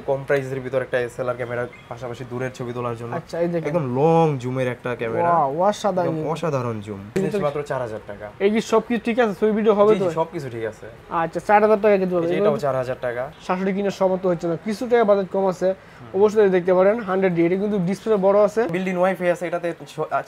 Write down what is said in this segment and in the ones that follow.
একটু কম প্রাইসের ভিতর একটা এসএলআর ক্যামেরা পাশাপাশি দূরের ছবি তোলার জন্য আচ্ছা এই দেখেন একদম লং জুমের একটা ক্যামেরা ওয়া অসাধারণ অসাধারণ জুম মাত্র 4000 টাকা এই কি সব কিছু ঠিক আছে ছবি ভিডিও হবে তো সব কিছু ঠিক আছে আচ্ছা 4000 টাকা কিন্তু এটাও 4000 টাকা শাশুড়ি কিনে সমত হচ্ছে না কিছু টাকা বাজেট কম আছে অবশ্যই দেখতে পারেন হান্ড্রেড ডি এটা কিন্তু ডিসপ্লে বড় আছে বিল্ডিং ওয়াইফাই আছে এটাতে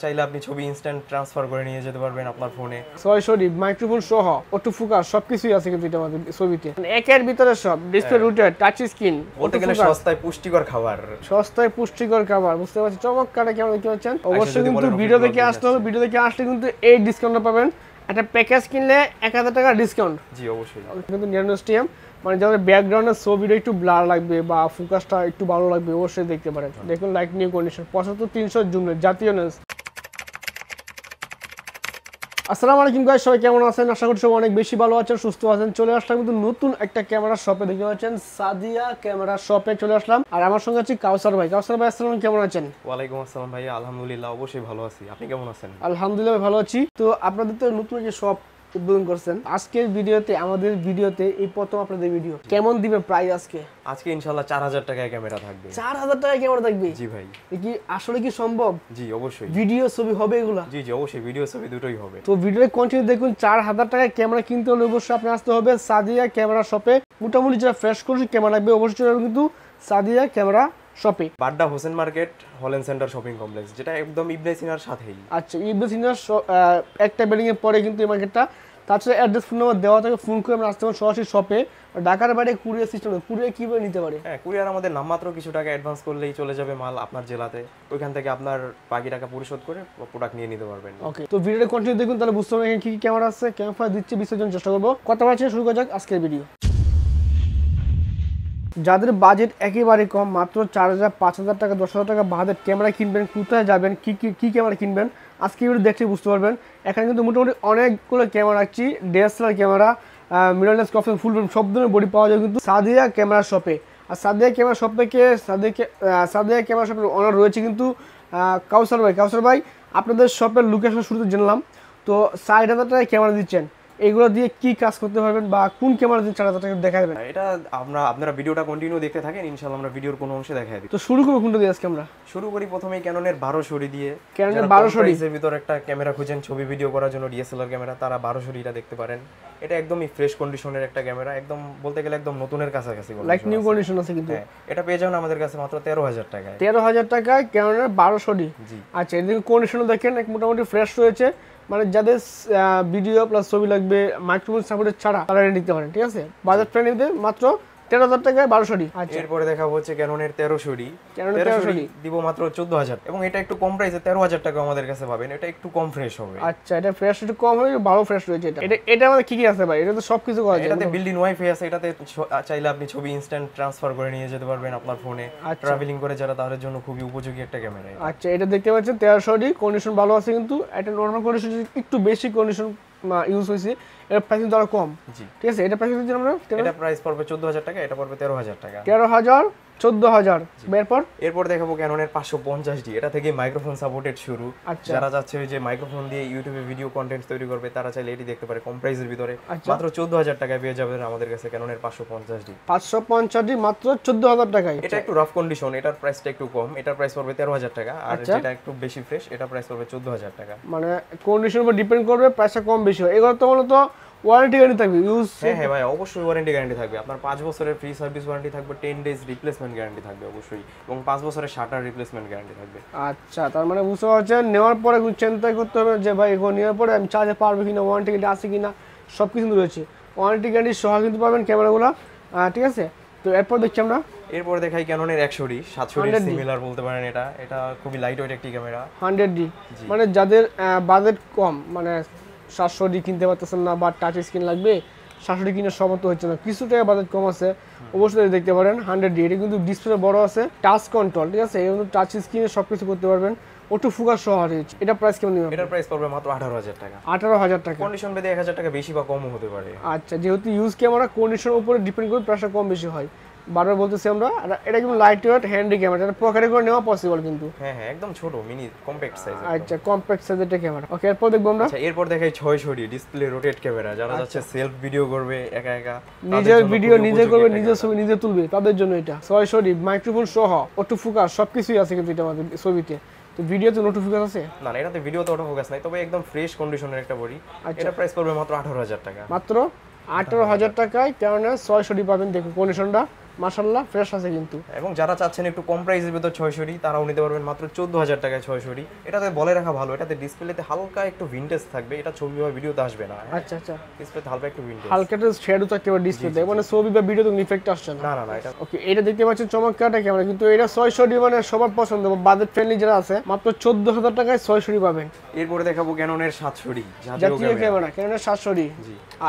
চাইলে আপনি ছবি ইনস্ট্যান্ট ট্রান্সফার করে নিয়ে যেতে পারবেন আপনার ফোনে ছয়শো ডি মাইক্রোফোন সহ অটো ফোকাস সবকিছুই আছে কিন্তু এটা আমাদের ছবিতে একের ভিতরে সব ডিসপ্লে রুটার টাচ স্ক্রিন বলতে গেলে সস্তায় পুষ্টিকর খাবার সস্তায় পুষ্টিকর খাবার বুঝতে পারছি চমৎকারটা কেমন কি হচ্ছে অবশ্যই কিন্তু ভিডিও দেখে আসতে হবে ভিডিও আচ্ছা। দেখে আসলে কিন্তু এই ডিসকাউন্টটা পাবেন একটা প্যাকেজ কিনলে 1000 টাকা ডিসকাউন্ট জি অবশ্যই কিন্তু নিরানব্বই মানে যাদের ব্যাকগ্রাউন্ডের ছবিটা একটু ব্লার লাগবে বা ফোকাসটা একটু ভালো লাগবে অবশ্যই দেখতে পারেন হ্যাঁ। দেখুন লাইট নিউ কন্ডিশন পঁচাত্তর তিনশো জুম জাতীয় লেন্স আসসালাম আলাইকুম গাইস সবাই কেমন আছেন আশা করছি সবাই অনেক বেশি ভালো আছেন সুস্থ আছেন চলে আসলাম কিন্তু নতুন একটা ক্যামেরা শপে দেখতে পাচ্ছেন সাদিয়া ক্যামেরা শপে চলে আসলাম আর আমার সঙ্গে আছে কাউসার ভাই কাউসার ভাই আসসালাম কেমন আছেন ওয়ালাইকুম আসসালাম ভাই আলহামদুলিল্লাহ অবশ্যই ভালো আছি আপনি কেমন আছেন আলহামদুলিল্লাহ ভালো আছি তো আপনাদের তো নতুন যে শপ উদ্বোধন করছেন আজকের ভিডিওতে আমাদের ভিডিওতে এই প্রথম আপনাদের ভিডিও কেমন দিবে প্রাইস আজকে আজকে ইনশাআল্লাহ 4000 টাকায় ক্যামেরা থাকবে 4000 টাকায় ক্যামেরা থাকবে জি ভাই কি আসলে কি সম্ভব জি অবশ্যই ভিডিও ছবি হবে এগুলা জি জি অবশ্যই ভিডিও ছবি দুটোই হবে তো ভিডিওতে কন্টিনিউ দেখুন 4000 টাকায় ক্যামেরা কিনতে হলে অবশ্যই আপনি আসতে হবে সাদিয়া ক্যামেরা শপে মোটামুটি যারা ফ্রেশ করছে ক্যামেরা লাগবে অবশ্যই কিন্তু সাদিয়া ক্যামেরা শপে বাড্ডা হোসেন মার্কেট হলেন সেন্টার শপিং কমপ্লেক্স যেটা একদম ইবনে সিনার সাথেই আচ্ছা ইবনে সিনার একটা বিল্ডিং এর পরে কিন্তু এই মার্কেটটা তাছাড়া অ্যাড্রেস ফোন নাম্বার দেওয়া থাকে ফোন করে আসতে পারেন সরাসরি শপে ঢাকার বাইরে কুরিয়ার সিস্টেম কুরিয়ার কীভাবে নিতে পারে হ্যাঁ কুরিয়ার আমাদের নামমাত্র কিছু টাকা অ্যাডভান্স করলেই চলে যাবে মাল আপনার জেলাতে ওইখান থেকে আপনার বাকি টাকা পরিশোধ করে প্রোডাক্ট নিয়ে নিতে পারবেন ওকে তো ভিডিওটা কন্টিনিউ দেখুন তাহলে বুঝতে পারবেন কি কি ক্যামেরা আছে ক্যামেরা দিচ্ছে বিশ্বজন চেষ্টা করবো কথা বলছে শুরু করা যাক আজকের ভিডিও যাদের বাজেট একেবারে কম মাত্র চার হাজার পাঁচ হাজার টাকা দশ হাজার টাকা বাহাদের ক্যামেরা কিনবেন কোথায় যাবেন কী কী কী ক্যামেরা কিনবেন আজকে ভিডিও দেখতে বুঝতে পারবেন এখানে কিন্তু মোটামুটি অনেকগুলো ক্যামেরা রাখছি ডিএসএলআর ক্যামেরা মিডলেস কফি ফুল সব ধরনের বডি পাওয়া যায় কিন্তু সাদিয়া ক্যামেরা শপে আর সাদিয়া ক্যামেরা শপ থেকে সাদিয়া সাদিয়া ক্যামেরা শপের অনার রয়েছে কিন্তু কাউসার ভাই কাউসার ভাই আপনাদের শপের লোকেশন শুরুতে জানলাম তো ষাট হাজার টাকায় ক্যামেরা দিচ্ছেন এগুলো দিয়ে কি কাজ করতে পারবেন বা কোন ক্যামেরা দিয়ে ছাড়া তাকে দেখা এটা আমরা আপনারা ভিডিওটা কন্টিনিউ দেখতে থাকেন ইনশাল্লাহ আমরা ভিডিওর কোনো অংশে দেখা দিই তো শুরু করবো কোনটা দিয়ে আজকে আমরা শুরু করি প্রথমে ক্যাননের 12 সরি দিয়ে ক্যাননের 12 সরি ভিতর একটা ক্যামেরা খুঁজেন ছবি ভিডিও করার জন্য ডিএসএলআর ক্যামেরা তারা 12 সরিটা দেখতে পারেন এটা একদমই ফ্রেশ কন্ডিশনের একটা ক্যামেরা একদম বলতে গেলে একদম নতুনের কাছাকাছি লাইক নিউ কন্ডিশন আছে কিন্তু হ্যাঁ, এটা পেয়ে যাবেন আমাদের কাছে মাত্র তেরো হাজার টাকায় তেরো হাজার টাকায় ক্যাননের 12 সরি জি আচ্ছা এদিকে কন্ডিশনও দেখেন এক মোটামুটি ফ্রেশ রয়েছে মানে যাদের ভিডিও প্লাস ছবি লাগবে মাইক্রোফোন সাপোর্টের ছাড়া তারা নিতে পারেন ঠিক আছে বাজার ট্রেন মাত্র তেরো হাজার টাকায় বারোশো ডি আচ্ছা। এরপরে দেখা হচ্ছে ক্যানোনের তেরোশো ডি তেরোশো ডি দিব মাত্র চোদ্দ হাজার এবং এটা একটু কম প্রাইসে তেরো হাজার টাকা আমাদের কাছে পাবেন এটা একটু কম ফ্রেশ হবে আচ্ছা এটা ফ্রেশ একটু কম হবে ভালো ফ্রেশ রয়েছে এটা এটা আমাদের কি কি আছে ভাই এটা তো সবকিছু করা যায় এটাতে বিল্ডিং ওয়াইফাই আছে এটাতে চাইলে আপনি ছবি ইনস্ট্যান্ট ট্রান্সফার করে নিয়ে যেতে পারবেন আপনার ফোনে ট্রাভেলিং আচ্ছা। করে যারা তাদের জন্য খুবই উপযোগী একটা ক্যামেরা আচ্ছা এটা দেখতে পাচ্ছেন কন্ডিশন ভালো আছে কিন্তু নর্মাল কন্ডিশন একটু বেশি কন্ডিশন ইউজ হয়েছি এর প্রাইস কিন্তু আরো কম ঠিক আছে এটা প্রাইস দিচ্ছি আমরা এটা প্রাইস পড়বে চোদ্দ হাজার টাকা এটা পড়বে তেরো হাজার টাকা তেরো হাজার চোদ্দ হাজার এরপর এরপর দেখাবো ক্যাননের পাঁচশো পঞ্চাশ ডি এটা থেকে মাইক্রোফোন সাপোর্টেড শুরু আচ্ছা। যারা যাচ্ছে যে মাইক্রোফোন দিয়ে ইউটিউবে ভিডিও কন্টেন্ট তৈরি করবে তারা চাইলে এটি দেখতে পারে কম প্রাইসের ভিতরে আচ্ছা। মাত্র চোদ্দ হাজার টাকায় পেয়ে যাবেন আমাদের কাছে ক্যাননের পাঁচশো পঞ্চাশ ডি পাঁচশো পঞ্চাশ ডি মাত্র চোদ্দ হাজার টাকায় এটা একটু রাফ কন্ডিশন এটার প্রাইসটা একটু কম এটার প্রাইস পড়বে তেরো হাজার টাকা আর আচ্ছা। যেটা একটু বেশি ফ্রেশ এটা প্রাইস পড়বে চোদ্দ হাজার টাকা মানে কন্ডিশন উপর ডিপেন্ড করবে প্রাইসটা কম বেশি হয় এগুলো তো মূলত ওয়ারেন্টি গ্যারান্টি থাকবে ইউজ হ্যাঁ হ্যাঁ ভাই অবশ্যই ওয়ারেন্টি গ্যারান্টি থাকবে আপনার পাঁচ বছরের ফ্রি সার্ভিস ওয়ারেন্টি থাকবে টেন ডেজ রিপ্লেসমেন্ট গ্যারান্টি থাকবে অবশ্যই এবং পাঁচ বছরের শাটার রিপ্লেসমেন্ট গ্যারান্টি থাকবে আচ্ছা তার মানে বুঝতে পারছেন নেওয়ার পরে কোনো চিন্তা করতে হবে যে ভাই এখন নেওয়ার পরে আমি চার্জে পারবো কিনা ওয়ারেন্টি গ্যারান্টি আছে কিনা সব কিছু রয়েছে ওয়ারেন্টি গ্যারান্টি সহ কিন্তু পাবেন ক্যামেরাগুলো ঠিক আছে তো এরপর দেখছি আমরা এরপর দেখাই ক্যাননের একশো ডি সাতশো ডি সিমিলার বলতে পারেন এটা এটা খুবই লাইট ওয়েট একটি ক্যামেরা হান্ড্রেড ডি মানে যাদের বাজেট কম মানে সাতশো কিনতে পারতেছেন না বা টাচ স্ক্রিন লাগবে সাতশো কিনে সমর্থ হচ্ছে না কিছু টাকা বাজেট কম আছে অবশ্যই দেখতে পারেন হান্ড্রেড ডি এটা কিন্তু ডিসপ্লে বড় আছে টাচ কন্ট্রোল ঠিক আছে এই টাচ স্ক্রিনে সব কিছু করতে পারবেন ওটু ফুগার সহ এটা প্রাইস কেমন দিবেন এটা প্রাইস পড়বে মাত্র হাজার টাকা হাজার টাকা কন্ডিশন ভেদে 1000 টাকা বেশি বা কমও হতে পারে আচ্ছা যেহেতু ইউজ ক্যামেরা কন্ডিশনের উপরে ডিপেন্ড করে প্রেসার কম বেশি হয় বারবার বলতেছি আমরা এটা কিন্তু লাইট ওয়েট হ্যান্ডি ক্যামেরা এটা পকেটে করে নেওয়া পসিবল কিন্তু হ্যাঁ হ্যাঁ একদম ছোট মিনি কম্প্যাক্ট সাইজ আচ্ছা কম্প্যাক্ট সাইজের এটা ক্যামেরা ওকে এরপর দেখব আমরা আচ্ছা এরপর দেখাই ছয় ছড়ি ডিসপ্লে রোটেট ক্যামেরা যারা আচ্ছা। যাচ্ছে সেলফ ভিডিও করবে একা একা নিজের ভিডিও নিজে করবে নিজের ছবি নিজে তুলবে তাদের জন্য এটা ছয় ছড়ি মাইক্রোফোন সহ অটো ফোকাস সবকিছুই আছে কিন্তু এটা আমাদের ছবিতে তো ভিডিওতে নোট ফোকাস আছে না না এটাতে ভিডিওতে অটো ফোকাস নাই তবে একদম ফ্রেশ কন্ডিশনের একটা বডি আচ্ছা। এটা প্রাইস পড়বে মাত্র 18000 টাকা মাত্র আঠারো হাজার টাকায় কেননা ছয়শো ছড়ি পাবেন দেখুন কন্ডিশনটা মাশাল্লাহ ফ্রেশ আছে কিন্তু এবং যারা চাচ্ছেন একটু কম প্রাইসের ভিতর ছয়শোটি তারাও নিতে পারবেন মাত্র চোদ্দ হাজার টাকায় ছয়শোটি এটাতে বলে রাখা ভালো এটাতে ডিসপ্লেতে হালকা একটু ভিনটেজ থাকবে এটা ছবি বা ভিডিওতে আসবে না আচ্ছা আচ্ছা ডিসপ্লেতে হালকা একটু ভিনটেজ হালকা একটু শেডও থাকতে পারে ডিসপ্লেতে মানে ছবি বা ভিডিও তো ইফেক্ট আসছে না না না এটা ওকে এটা দেখতে পাচ্ছেন চমৎকারটা ক্যামেরা কিন্তু এটা ছয়শোটি মানে সবার পছন্দ বাজেট ফ্রেন্ডলি যারা আছে মাত্র চোদ্দ হাজার টাকায় ছয়শোটি পাবেন এরপরে দেখাবো ক্যাননের সাতশোটি জাতীয় ক্যামেরা ক্যাননের সাতশোটি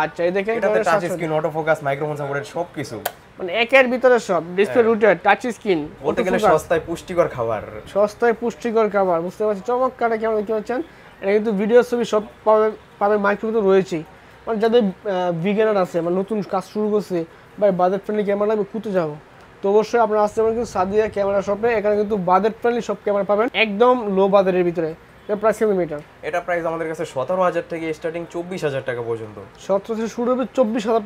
আচ্ছা এই দেখেন এটাতে touch screen auto focus microphone supported সবকিছু মানে একের ভিতরে সব ডিসপ্লে রুটার টাচ স্ক্রিন বলতে গেলে সস্তায় পুষ্টিকর খাবার সস্তায় পুষ্টিকর খাবার বুঝতে পারছি চমৎকারটা কেমন দেখতে পাচ্ছেন এটা কিন্তু ভিডিও ছবি সব পাবে পাবে তো রয়েছেই মানে যাদের বিজ্ঞানার আছে মানে নতুন কাজ শুরু করছে বা বাজেট ফ্রেন্ডলি ক্যামেরা লাগবে কুতে যাবো তো অবশ্যই আপনারা আসতে পারেন কিন্তু সাদিয়া ক্যামেরা শপে এখানে কিন্তু বাজেট ফ্রেন্ডলি সব ক্যামেরা পাবেন একদম লো বাজারের ভিতরে এটা প্রাইস এটা প্রাইস আমাদের কাছে থেকে স্টার্টিং টাকা পর্যন্ত থেকে শুরু হবে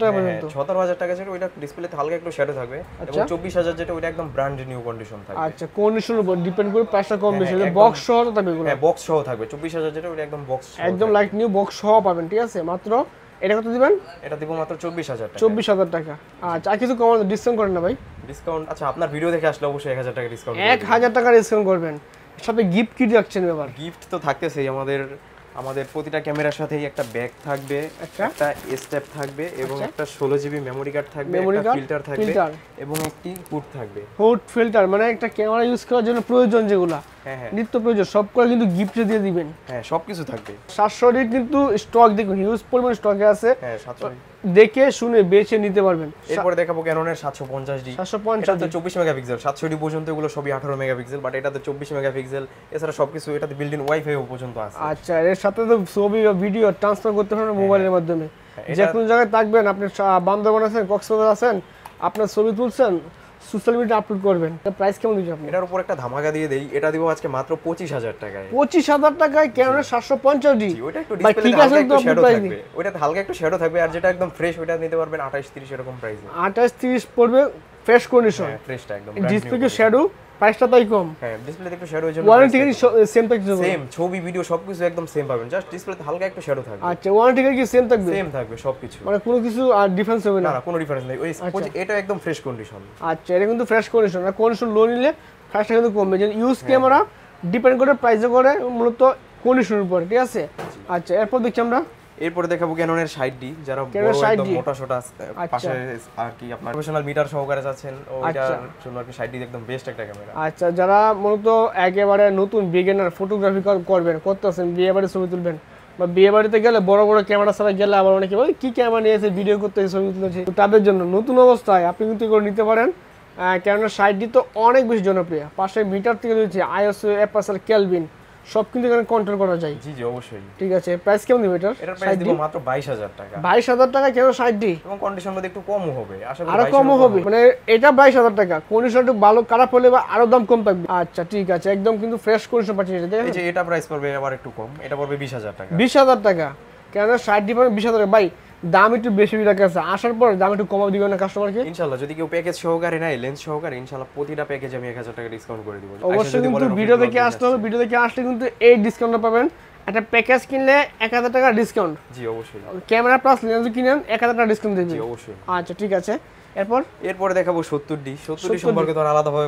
টাকা হ্যাঁ, হ্যাঁ, পর্যন্ত টাকা যেটা ওইটা হালকা একটু শ্যাডো থাকবে এবং আচ্ছা। যেটা ওইটা একদম ব্র্যান্ড নিউ কন্ডিশন থাকবে আচ্ছা উপর ডিপেন্ড করে প্রাইসটা কম হ্যাঁ, বেশি হবে বক্স সহ থাকবে এগুলো হ্যাঁ বক্স সহ থাকবে যেটা ওইটা একদম বক্স একদম লাইট নিউ বক্স সহ পাবেন ঠিক আছে মাত্র এটা কত দিবেন এটা দিব মাত্র হাজার চব্বিশ হাজার টাকা আচ্ছা আর কিছু ডিসকাউন্ট করেন না ভাই ডিসকাউন্ট আচ্ছা আপনার ভিডিও দেখে আসলে অবশ্যই হাজার টাকা ডিসকাউন্ট হাজার টাকা ডিসকাউন্ট করবেন সাথে গিফট কি রাখছেন এবার গিফট তো থাকতেছে আমাদের আমাদের প্রতিটা ক্যামেরার সাথেই একটা ব্যাগ থাকবে আচ্ছা। একটা স্ট্যাপ থাকবে এবং আচ্ছা। একটা ষোলো জিবি মেমোরি কার্ড থাকবে একটা ফিল্টার থাকবে এবং একটি হুড থাকবে হুড ফিল্টার মানে একটা ক্যামেরা ইউজ করার জন্য প্রয়োজন যেগুলো হ্যাঁ, হ্যাঁ। নিত্য প্রয়োজন সব করে কিন্তু গিফটে দিয়ে দিবেন হ্যাঁ সবকিছু থাকবে সাতশোটি কিন্তু স্টক দেখুন হিউজ পরিমাণ স্টকে আছে হ্যাঁ সাতশো দেখে শুনে বেছে নিতে পারবেন এরপরে দেখাবো ক্যাননের 750 ডি 750 তো 24 মেগাপিক্সেল 700 ডি পর্যন্ত এগুলো সবই 18 মেগাপিক্সেল বাট তো 24 মেগাপিক্সেল এছাড়া সবকিছু এটাতে বিল্ডিং ওয়াইফাই পর্যন্ত আছে আচ্ছা এর সাথে তো ছবি বা ভিডিও ট্রান্সফার করতে পারবেন মোবাইলের হ্যাঁ, মাধ্যমে হ্যাঁ, যে কোনো জায়গায় থাকবেন আপনি বান্দরবান আছেন কক্সবাজার আছেন আপনার ছবি তুলছেন সোশ্যাল মিডিয়া আপলোড করবেন প্রাইস কেমন দিচ্ছেন আপনি এটার উপর একটা ধামাকা দিয়ে দেই এটা দিব আজকে মাত্র পঁচিশ হাজার টাকায় পঁচিশ হাজার টাকায় কেন সাতশো পঞ্চাশ ডি ওটা একটু ডিসপ্লে একটু শ্যাডো থাকবে ওটা হালকা একটু শ্যাডো থাকবে আর যেটা একদম ফ্রেশ ওটা নিতে পারবেন আঠাশ তিরিশ এরকম প্রাইসে আঠাশ তিরিশ পড়বে ফ্রেশ কন্ডিশন ফ্রেশটা একদম ডিসপ্লে শ্যাডো প্রাইসটা তাই কম হ্যাঁ ডিসপ্লেতে একটু শ্যাডো হয়েছে ওয়ারেন্টি কি সেম থাকবে সেম ছবি ভিডিও সবকিছু একদম সেম পাবেন জাস্ট ডিসপ্লেতে হালকা একটু শ্যাডো থাকবে আচ্ছা ওয়ারেন্টি কি সেম থাকবে সেম থাকবে সবকিছু মানে কোনো কিছু আর ডিফারেন্স হবে না না কোনো ডিফারেন্স নাই ওই আচ্ছা। এটা একদম ফ্রেশ কন্ডিশন আচ্ছা এটা কিন্তু ফ্রেশ কন্ডিশন না কন্ডিশন লো নিলে প্রাইসটা কিন্তু কমবে যেন ইউজ ক্যামেরা ডিপেন্ড করে প্রাইসে করে মূলত কন্ডিশনের উপর ঠিক আছে আচ্ছা এরপর দেখছি আমরা এরপরে দেখাবো ক্যাননের সাইডটি যারা বড় একদম মোটা সোটা আচ্ছা। পাশে আর কি আপনার প্রফেশনাল মিটার সহকারে যাচ্ছেন ওইটার আচ্ছা। জন্য আর কি 60D একদম বেস্ট একটা ক্যামেরা আচ্ছা যারা মূলত একেবারে নতুন বিগিনার ফটোগ্রাফি করবেন করতেছেন বিয়ে বাড়ির ছবি তুলবেন বা বিয়ে বাড়িতে গেলে বড় বড় ক্যামেরা ছাড়া গেলে আবার অনেকে বলে কি ক্যামেরা নিয়েছে ভিডিও করতে ছবি তুলেছে তাদের জন্য নতুন অবস্থায় আপনি কিন্তু করে নিতে পারেন ক্যামেরা সাইডটি তো অনেক বেশি জনপ্রিয় পাশে মিটার থেকে রয়েছে আইএসও অ্যাপাসার ক্যালভিন সব কিন্তু এখানে কন্ট্রোল করা যায় জি জি অবশ্যই ঠিক আছে প্রাইস কেমন দিবেন এটার এটার প্রাইস দিব মাত্র 22000 টাকা 22000 টাকা কেন 60 ডি এবং কন্ডিশন মধ্যে একটু কম হবে আশা করি আরো কমও হবে মানে এটা 22000 টাকা কন্ডিশন একটু ভালো খারাপ হলে বা আরো দাম কম থাকবে আচ্ছা ঠিক আছে একদম কিন্তু ফ্রেশ কন্ডিশন পাঠিয়ে দিতে এই যে এটা প্রাইস পড়বে আবার একটু কম এটা পড়বে 20000 টাকা 20000 টাকা কেন 60 ডি পড়বে 20000 টাকা ভাই দাম একটু বেশি রাখা আছে আসার পর দাম একটু কমাও দিবেন না কাস্টমারকে ইনশাআল্লাহ যদি কেউ প্যাকেজ সহকারে নেয় লেন্স সহকারে ইনশাআল্লাহ প্রতিটা প্যাকেজ আমি 1000 টাকা ডিসকাউন্ট করে দিব আচ্ছা, অবশ্যই কিন্তু ভিডিও দেখে আসতে হবে ভিডিও দেখে আসলে কিন্তু এই ডিসকাউন্টটা পাবেন একটা প্যাকেজ কিনলে 1000 টাকা ডিসকাউন্ট জি অবশ্যই ক্যামেরা প্লাস লেন্স কিনেন 1000 টাকা ডিসকাউন্ট দিবেন জি অবশ্যই আচ্ছা ঠিক আছে এরপর এরপর দেখাবো 70 ডি ডি সম্পর্কে তো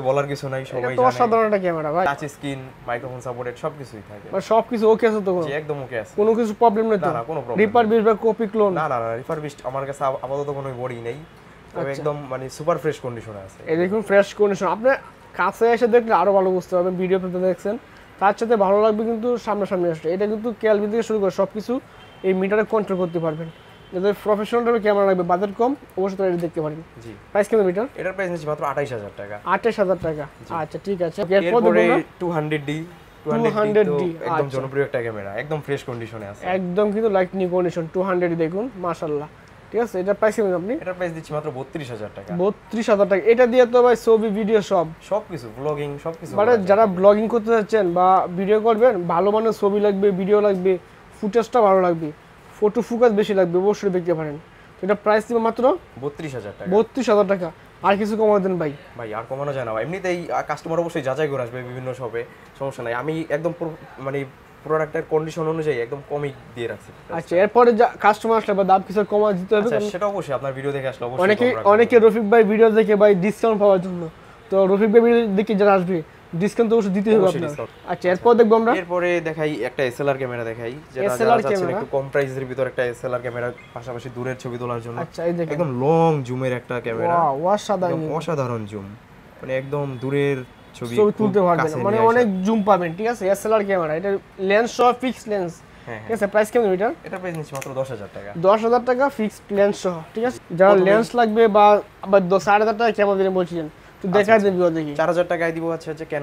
বলার কিছু নাই সবাই জানে অসাধারণ একটা ক্যামেরা ভাই টাচ স্ক্রিন মাইক্রোফোন সাপোর্টেড থাকে মানে ওকে আছে তো জি একদম ওকে আছে কোনো কিছু প্রবলেম তো না কোনো প্রবলেম বা কপি ক্লোন না না না আমার কাছে আপাতত কোনো বডি নেই তবে আচ্ছা। একদম মানে সুপার ফ্রেশ কন্ডিশনে আছে এই দেখুন ফ্রেশ কন্ডিশন আপনি কাছে এসে দেখলে আরো ভালো বুঝতে পারবেন ভিডিও পেতে দেখছেন তার সাথে ভালো লাগবে কিন্তু সামনাসামনি আসলে এটা কিন্তু ক্যালবি থেকে শুরু করে সবকিছু এই মিটারে কন্ট্রোল করতে পারবেন এদের প্রফেশনাল টাইপের ক্যামেরা লাগবে বাজেট কম অবশ্যই তারা এটা দেখতে পারেন জি প্রাইস কেমন মিটার এটার প্রাইস নিচ্ছি মাত্র 28000 টাকা 28000 টাকা আচ্ছা ঠিক আছে এরপরে 200D 200D একদম আচ্ছা। জনপ্রিয় একটা ক্যামেরা একদম ফ্রেশ কন্ডিশনে আছে একদম কিন্তু লাইট কন্ডিশন 200D দেখুন মাশাআল্লাহ ঠিক আছে এটা প্রাইস আপনি এটা প্রাইস দিচ্ছি মাত্র 32000 টাকা 32000 টাকা এটা দিয়ে তো ভাই ছবি ভিডিও সব সবকিছু ব্লগিং কিছু মানে যারা ব্লগিং করতে চাচ্ছেন বা ভিডিও করবেন ভালো মানের ছবি লাগবে ভিডিও লাগবে ফুটেজটা ভালো লাগবে ফটো ফোকাস বেশি লাগবে অবশ্যই দেখতে পারেন এটা প্রাইস দিব মাত্র বত্রিশ হাজার টাকা বত্রিশ হাজার টাকা আর কিছু কমানো দেন ভাই ভাই আর কমানো যায় না ভাই এই কাস্টমার অবশ্যই যাচাই করে আসবে বিভিন্ন শপে সমস্যা নাই আমি একদম মানে প্রোডাক্টের কন্ডিশন অনুযায়ী একদম কমই দিয়ে রাখছি আচ্ছা এরপরে কাস্টমার আসলে বা দাম কিছু কমা দিতে হবে আচ্ছা, সেটা অবশ্যই আপনার ভিডিও দেখে আসলে অবশ্যই অনেকে অনেকে রফিক ভাই ভিডিও দেখে ভাই ডিসকাউন্ট পাওয়ার জন্য তো রফিক ভাই ভিডিও দেখে যারা আসবে ডিসকাউন্ট তো অবশ্যই দিতে হবে আপনার আচ্ছা এরপর দেখব আমরা এরপরে দেখাই একটা এসএলআর ক্যামেরা দেখাই যেটা এসএলআর ক্যামেরা একটু কম প্রাইসের ভিতর একটা এসএলআর ক্যামেরা পাশাপাশি দূরের ছবি তোলার জন্য আচ্ছা এই দেখেন একদম লং জুমের একটা ক্যামেরা ওয়া অসাধারণ অসাধারণ জুম মানে একদম দূরের ছবি ছবি তুলতে পারবেন মানে অনেক জুম পাবেন ঠিক আছে এসএলআর ক্যামেরা এটা লেন্স সহ ফিক্স হ্যাঁ, লেন্স ঠিক আছে প্রাইস হ্যাঁ। কেমন এটা এটা প্রাইস নিচ্ছে মাত্র 10000 টাকা 10000 টাকা ফিক্স লেন্স সহ ঠিক আছে যারা লেন্স লাগবে বা 10000 টাকা কেমন দিলে বলছিলেন আচ্ছা, আচ্ছা। টাকা আচ্ছা একটু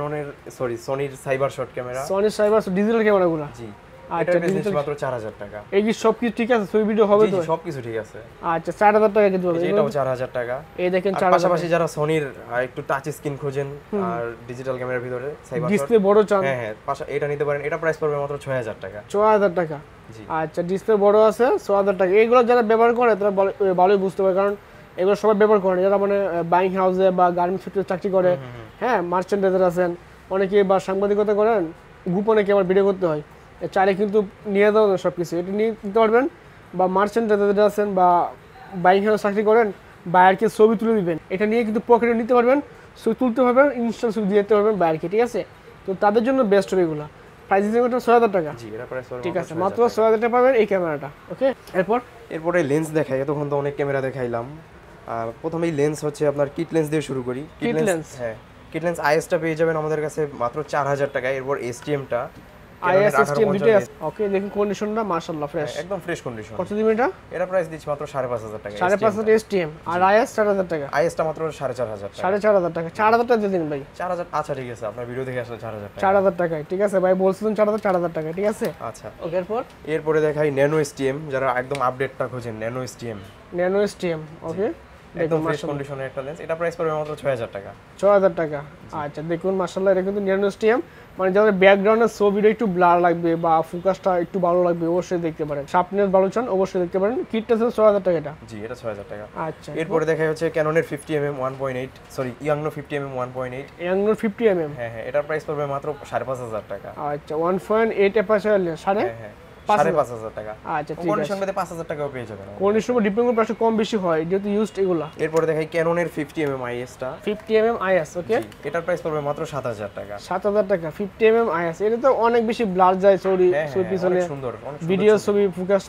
স্ক্রিন খোঁজেন আর ডিজিটাল ভিতরে ডিসপ্লে বড় চান হ্যাঁ, হ্যাঁ পাশা এটা নিতে পারেন এটা প্রাইস মাত্র টাকা 6000 টাকা আচ্ছা বড় আছে টাকা যারা ব্যবহার করে তারা ভালোই বুঝতে পারে কারণ এগুলো সবাই ব্যবহার করেন যারা মানে বাইং হাউসে বা গার্মেন্ট ফ্যাক্টরিতে চাকরি করে হ্যাঁ মার্চেন্ডাইজার আছেন অনেকে বা সাংবাদিকতা করেন গোপনে কি আমার ভিডিও করতে হয় চাইলে কিন্তু নিয়ে দেওয়া সব কিছু এটা নিয়ে নিতে পারবেন বা মার্চেন্ডাইজার আছেন বা বাইং হাউসে চাকরি করেন বায়ারকে ছবি তুলে দিবেন এটা নিয়ে কিন্তু পকেটে নিতে পারবেন ছবি তুলতে পারবেন ইনস্টা ছবি দিয়ে দিতে পারবেন বায়ারকে ঠিক আছে তো তাদের জন্য বেস্ট হবে এগুলো প্রাইস ছয় হাজার টাকা ঠিক আছে মাত্র ছয় হাজার টাকা পাবেন এই ক্যামেরাটা ওকে এরপর এরপরে লেন্স দেখাই তখন তো অনেক ক্যামেরা দেখাইলাম আর প্রথমেই লেন্স হচ্ছে আপনার কিট লেন্স দিয়ে শুরু করি কিট লেন্স হ্যাঁ কিট লেন্স আইএসটা পেয়ে যাবেন আমাদের কাছে মাত্র 4000 হাজার টাকায় এরপর এসটিএমটা ওকে দেখুন কন্ডিশনটা মাশাআল্লাহ ফ্রেশ হ্যাঁ, একদম ফ্রেশ কন্ডিশন কত টা এটা এটা প্রাইস দিচ্ছি মাত্র 5500 টাকা 5500 এসটিএম আর আইএস 4000 টাকা আইএসটা মাত্র 4500 টাকা 4500 টাকা 4000 দিন ভাই 4000 আচ্ছা ঠিক আছে আপনার ভিডিও দেখে আসলে 4000 টাকা 4000 টাকা ঠিক আছে ভাই বলছিলেন 4000 4000 টাকা ঠিক আছে আচ্ছা ওকে এরপর এরপরে দেখাই ন্যানো এসটিএম যারা একদম আপডেটটা খোঁজেন nano STM nano STM okay একদম ফ্রেশ কন্ডিশনের একটা লেন্স এটা প্রাইস পড়বে মাত্র 6000 টাকা 6000 টাকা আচ্ছা দেখুন মাশাআল্লাহ এটা কিন্তু নিয়ানোস্টিয়াম মানে যাদের ব্যাকগ্রাউন্ডে সো ভিডিও একটু ব্লার লাগবে বা ফোকাসটা একটু ভালো লাগবে অবশ্যই দেখতে পারেন শার্পনেস ভালো চান অবশ্যই দেখতে পারেন কিটটা ছিল 6000 টাকা এটা জি এটা 6000 টাকা আচ্ছা এরপরে দেখা হচ্ছে ক্যাননের 50mm 1.8 সরি ইয়াংনো 50mm 1.8 ইয়াংনো 50mm হ্যাঁ হ্যাঁ এটার প্রাইস পড়বে মাত্র 5500 টাকা আচ্ছা 1.8 এপাশে সাড়ে হ্যাঁ হ্যাঁ আচ্ছা, কম বেশি হয় যেহেতু ইউজড এগুলা এরপরে দেখাই ক্যাননের ফিফটি এম এম আইএসটা fifty M M IS okay এটার প্রাইস পড়বে মাত্র সাত হাজার টাকা সাত হাজার টাকা ফিফটি এম এম আইএস এটা তো অনেক বেশি ব্লার যায় সরি হ্যাঁ, হ্যাঁ, পিছনে সুন্দর ভিডিও ছবি ফোকাস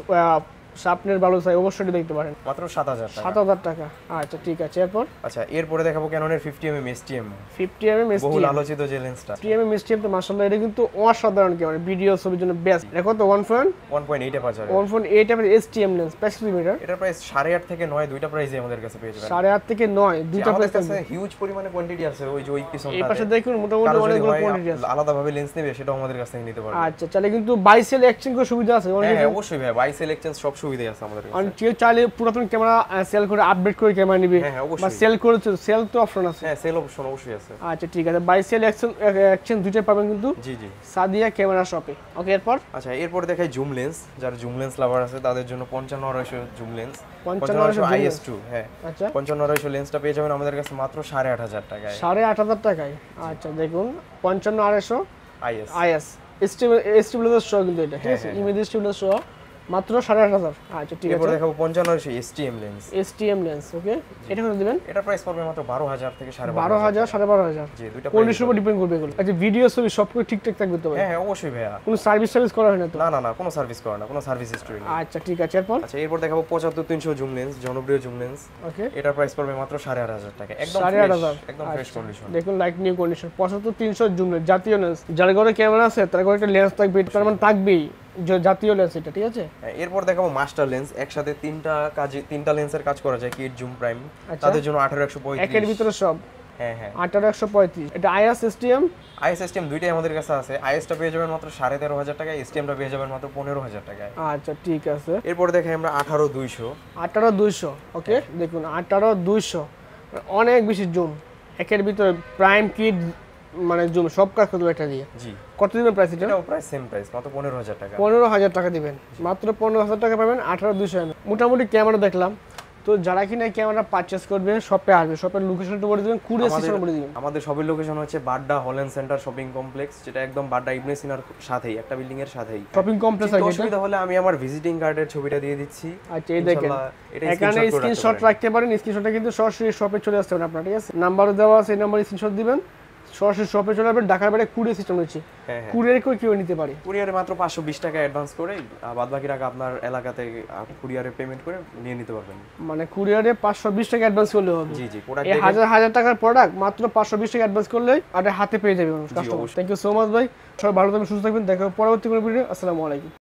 শার্পনের ভালো চাই অবশ্যই দেখতে পারেন মাত্র 7000 টাকা 7000 টাকা আচ্ছা ঠিক আছে এরপর আচ্ছা এরপরে দেখাবো ক্যাননের 50 mm STM 50 mm STM বহুল আলোচিত যে লেন্সটা 50 mm STM তো মাশাআল্লাহ এটা কিন্তু অসাধারণ ক্যামেরা মানে, ভিডিও ছবির জন্য বেস্ট দেখো তো 1.1.8 এ পাওয়া যাবে 1.8 এর STM লেন্স 25 mm এটা প্রাইস 8.5 থেকে 9 দুইটা প্রাইসে আমাদের কাছে পেয়ে যাবেন 8.5 থেকে 9 দুইটা প্রাইস আছে হিউজ পরিমাণে কোয়ান্টিটি আছে ওই যে ওই পিছনটা এই পাশে দেখুন মোটামুটি অনেকগুলো কোয়ান্টিটি আছে আলাদাভাবে লেন্স নেবে সেটা আমাদের কাছে নিতে পারবে আচ্ছা তাহলে কিন্তু বাইসেল সেল এক্সচেঞ্জ সুবিধা আছে অনেক হ্যাঁ, হ্যাঁ, অবশ্যই ভাই বাইসেল এক্সচেঞ্জ সব সুবিধাই আছে আমাদের কাছে কেউ চাইলে পুরাতন ক্যামেরা সেল করে আপডেট করে ক্যামেরা হ্যাঁ, হ্যাঁ অবশ্যই বা সেল করে সেল তো অপশন আছে হ্যাঁ সেল অপশন অবশ্যই আছে আচ্ছা ঠিক আছে বাই সেল অ্যাকশন অ্যাকশন পাবেন কিন্তু জি জি সাদিয়া ক্যামেরা শপে ওকে এরপর আচ্ছা এরপর দেখাই জুম লেন্স যারা জুম লেন্স লাভার আছে তাদের জন্য জুম লেন্স হ্যাঁ আচ্ছা লেন্সটা পেয়ে যাবেন আমাদের কাছে মাত্র 8500 টাকায় 8500 টাকায় আচ্ছা দেখুন 55 আড়াইশো আইএস আইএস স্টেবিলাইজার শো কিন্তু এটা ঠিক আছে ইমেজ স্টেবিলাইজার শো মাত্র সাড়ে আট হাজার আচ্ছা ঠিক আছে দেখাবো পঞ্চান্ন STM lens STM lens okay এটা কত দিবেন এটা প্রাইস পড়বে মাত্র বারো হাজার থেকে সাড়ে বারো হাজার সাড়ে বারো হাজার জি দুটো কোয়ালিটির উপর ডিপেন্ড করবে এগুলো আচ্ছা ভিডিও ছবি সব কিছু ঠিকঠাক থাকবে তো হ্যাঁ, হ্যাঁ অবশ্যই ভাইয়া কোনো সার্ভিস সার্ভিস করা হয় না তো না না না কোনো সার্ভিস করা না কোনো সার্ভিস হিস্ট্রি আচ্ছা ঠিক আছে এরপর আচ্ছা এরপর দেখাবো পঁচাত্তর তিনশো জুম লেন্স জনপ্রিয় জুম লেন্স ওকে এটা প্রাইস পড়বে মাত্র সাড়ে আট হাজার টাকা একদম সাড়ে আট হাজার একদম ফ্রেশ আচ্ছা, কন্ডিশন দেখুন লাইট নিউ কন্ডিশন পঁচাত্তর তিনশো জুম লেন্স জাতীয় লেন্স যার ঘরে ক্যামেরা আছে তার ঘরে একটা লেন্স থাকবে তার মানে থাকবেই জাতীয় লেন্স এটা ঠিক আছে হ্যাঁ, এরপর দেখাবো মাস্টার লেন্স একসাথে তিনটা কাজে তিনটা লেন্সের কাজ করা যায় কিট জুম প্রাইম তাদের জন্য 18135 একের ভিতরে সব হ্যাঁ হ্যাঁ 18135 এটা আইএস এসটিএম আইএস এসটিএম দুইটাই আমাদের কাছে আছে আইএসটা পেয়ে যাবেন মাত্র 13500 টাকায় এসটিএমটা পেয়ে যাবেন মাত্র 15000 টাকায় আচ্ছা ঠিক আছে এরপর দেখাই আমরা 18200 18200 ওকে হ্যাঁ। দেখুন 18200 অনেক বেশি জুম একের ভিতরে প্রাইম কিট মানে জুম সব কাজ করতে এটা দিয়ে জি কত দিবেন প্রাইস এটা এটাও প্রায় সেম প্রাইস মাত্র 15000 টাকা 15000 টাকা দিবেন মাত্র 15000 টাকা পাবেন 18200 এমএম মোটামুটি ক্যামেরা দেখলাম তো যারা কিনা ক্যামেরা পারচেস করবে শপে আসবে শপের লোকেশনটা বলে দিবেন কুড়ি স্টেশন বলে দিবেন আমাদের শপের লোকেশন হচ্ছে বাড্ডা হলেন সেন্টার শপিং কমপ্লেক্স যেটা একদম বাড্ডা ইবনে সিনার সাথেই একটা বিল্ডিং এর সাথেই শপিং কমপ্লেক্স আছে অসুবিধা হলে আমি আমার ভিজিটিং কার্ডের ছবিটা দিয়ে দিচ্ছি আচ্ছা এই দেখেন এখানে স্ক্রিনশট রাখতে পারেন স্ক্রিনশটটা কিন্তু সরাসরি শপে চলে আসতে পারেন আপনার ঠিক আছে নাম্বারও দেওয়া আছে এই নাম্বারে স্ক্রিনশট দিবেন সরাসরি শপে চলে আসবেন ঢাকার বাইরে কুরিয়ার সিস্টেম রয়েছে হ্যাঁ, হ্যাঁ। কেউ কেউ নিতে পারে কুরিয়ারে মাত্র পাঁচশো বিশ টাকা অ্যাডভান্স করে বাদ বাকি টাকা আপনার এলাকাতে কুরিয়ারে পেমেন্ট করে নিয়ে নিতে পারবেন মানে কুরিয়ারে পাঁচশো বিশ টাকা অ্যাডভান্স করলে হবে জি জি হাজার হাজার টাকার প্রোডাক্ট মাত্র পাঁচশো বিশ টাকা অ্যাডভান্স করলে আর হাতে পেয়ে যাবে থ্যাংক ইউ সো মাচ ভাই সবাই ভালো থাকবেন সুস্থ থাকবেন দেখা পরবর্তী কোনো ভিডিও আসসালামু আলাইকুম